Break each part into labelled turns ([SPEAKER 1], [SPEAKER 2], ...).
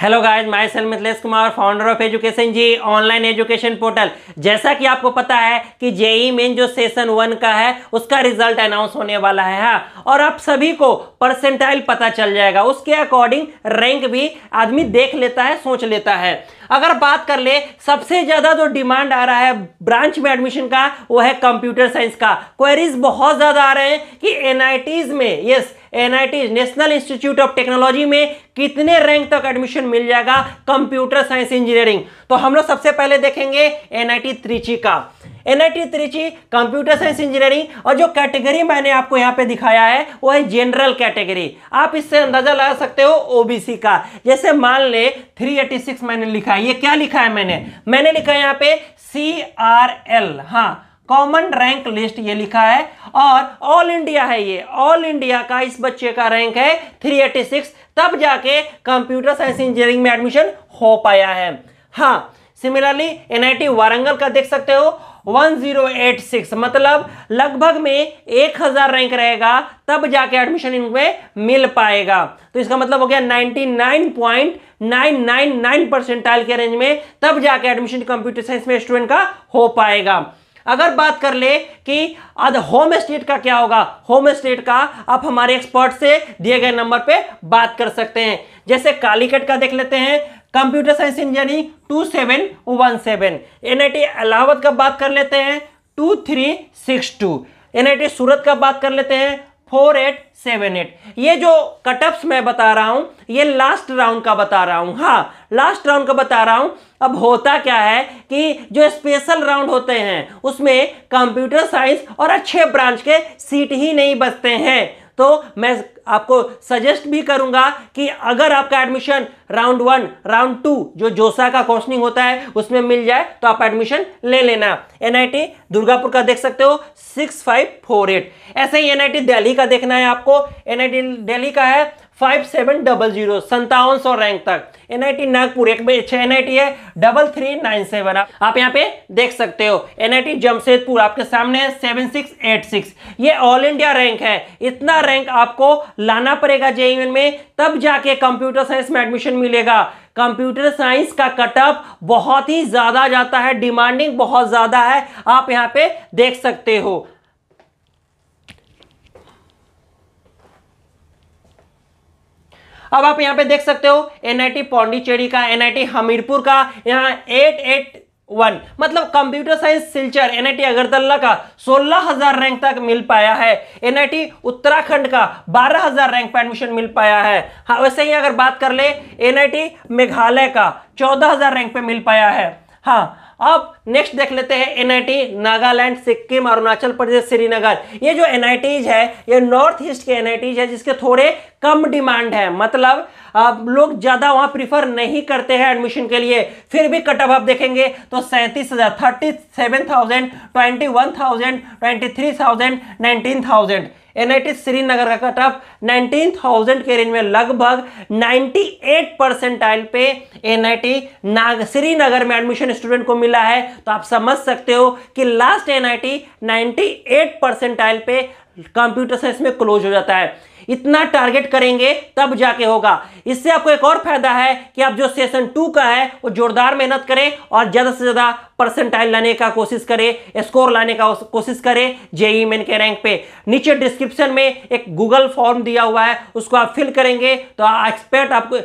[SPEAKER 1] hello guys myself Mithilesh Kumar founder of education जी online education portal जैसा कि आपको पता है कि जेई मेन e जो सेशन वन का है उसका रिजल्ट अनाउंस होने वाला है हाँ और आप सभी को परसेंटाइल पता चल जाएगा उसके अकॉर्डिंग रैंक भी आदमी देख लेता है सोच लेता है अगर बात कर ले सबसे ज़्यादा जो डिमांड आ रहा है ब्रांच में एडमिशन का वो है कंप्यूटर साइंस का क्वेरीज बहुत ज़्यादा आ रहे हैं कि एन में यस NIT National Institute of Technology में कितने रैंक तक एडमिशन मिल जाएगा कंप्यूटर साइंस इंजीनियरिंग तो हम लोग सबसे पहले देखेंगे एनआईटी त्रिची का NIT Trichy computer science engineering और जो कैटेगरी मैंने आपको यहाँ पे दिखाया है वो है जनरल कैटेगरी आप इससे अंदाजा लगा सकते हो ओबीसी का जैसे मान ले 386 मैंने लिखा है ये क्या लिखा है मैंने मैंने लिखा है यहाँ पे सी आर एल हाँ कॉमन रैंक लिस्ट ये लिखा है और ऑल इंडिया है ये ऑल इंडिया का इस बच्चे का रैंक है 386 तब जाके कंप्यूटर साइंस इंजीनियरिंग में एडमिशन हो पाया है हाँ सिमिलरली एनआईटी वारंगल का देख सकते हो 1086 मतलब लगभग में 1000 रैंक रहेगा तब जाके एडमिशन इनमें मिल पाएगा तो इसका मतलब हो गया 99.999 परसेंटाइल के रेंज में तब जाके एडमिशन कंप्यूटर साइंस में स्टूडेंट का हो पाएगा अगर बात कर ले कि अद होम स्टेट का क्या होगा होम स्टेट का आप हमारे एक्सपर्ट से दिए गए नंबर पे बात कर सकते हैं जैसे कालीकट का देख लेते हैं computer science engineering two seven one seven T Allahabad का बात कर लेते हैं two three six two N Surat का बात कर लेते हैं फोर एट सेवन एट ये जो कटअप्स मैं बता रहा हूँ ये लास्ट राउंड का बता रहा हूँ हाँ लास्ट राउंड का बता रहा हूँ अब होता क्या है कि जो स्पेशल राउंड होते हैं उसमें कंप्यूटर साइंस और अच्छे ब्रांच के सीट ही नहीं बचते हैं तो मैं आपको सजेस्ट भी करूंगा कि अगर आपका admission round one round two जो जोसा का काउंसलिंग होता है उसमें मिल जाए तो आप एडमिशन ले लेना एनआईटी दुर्गापुर का देख सकते हो सिक्स फाइव फोर एट ऐसे ही एनआईटी दिल्ली का देखना है आपको एनआईटी दिल्ली का है फाइव सेवन डबल जीरो संतावन सौ रैंक तक एनआईटी नागपुर एक एन आई एनआईटी है डबल थ्री नाइन सेवन आप यहाँ पे देख सकते हो एनआईटी जमशेदपुर आपके सामने है सेवन सिक्स एट सिक्स ये ऑल इंडिया रैंक है इतना रैंक आपको लाना पड़ेगा जेईएन में तब जाके कंप्यूटर साइंस में एडमिशन मिलेगा कंप्यूटर साइंस का कटअप बहुत ही ज़्यादा जाता है डिमांडिंग बहुत ज़्यादा है आप यहाँ पे देख सकते हो अब आप यहाँ पे देख सकते हो एनआईटी पौंडीचेरी का एनआईटी हमीरपुर का यहाँ एट एट वन मतलब computer science Silchar NIT Agartala का 16000 रैंक तक मिल पाया है एनआईटी उत्तराखंड का 12000 रैंक पर एडमिशन मिल पाया है हाँ वैसे ही अगर बात कर ले एनआईटी मेघालय का 14000 रैंक पे मिल पाया है हाँ अब नेक्स्ट देख लेते हैं एनआईटी नागालैंड सिक्किम अरुणाचल प्रदेश श्रीनगर ये जो एनआईटीज है ये नॉर्थ ईस्ट के एनआईटीज है जिसके थोड़े कम डिमांड है मतलब आप लोग ज़्यादा वहाँ प्रीफर नहीं करते हैं एडमिशन के लिए फिर भी कट ऑफ आप देखेंगे तो सैंतीस हज़ार thirty seven thousand twenty one thousand twenty three thousand nineteen thousand N I T Srinagar का कट ऑफ नाइनटीन थाउजेंड के रेंज में लगभग नाइन्टी 98 परसेंटाइल पे एन आई टी नाग श्रीनगर में एडमिशन स्टूडेंट को मिला है तो आप समझ सकते हो कि last N I T ninety 98 percentile पे कंप्यूटर साइंस में क्लोज हो जाता है इतना टारगेट करेंगे तब जाके होगा इससे आपको एक और फायदा है कि आप जो सेशन टू का है वो जोरदार मेहनत करें और ज़्यादा से ज़्यादा परसेंटाइल लाने का कोशिश करें स्कोर लाने का कोशिश करें जेई मेन के रैंक पे नीचे डिस्क्रिप्शन में एक गूगल फॉर्म दिया हुआ है उसको आप फिल करेंगे तो एक्सपर्ट आपको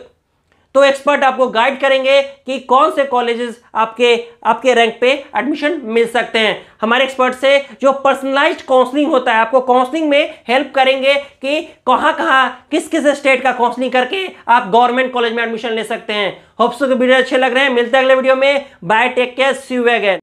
[SPEAKER 1] तो एक्सपर्ट आपको गाइड करेंगे कि कौन से कॉलेजेस आपके आपके रैंक पे एडमिशन मिल सकते हैं हमारे एक्सपर्ट से जो पर्सनलाइज्ड काउंसलिंग होता है आपको काउंसलिंग में हेल्प करेंगे कि कहाँ कहाँ किस किस स्टेट का काउंसलिंग करके आप गवर्नमेंट कॉलेज में एडमिशन ले सकते हैं होप्सो के वीडियो अच्छे लग रहे हैं मिलते हैं अगले वीडियो में bye take care see you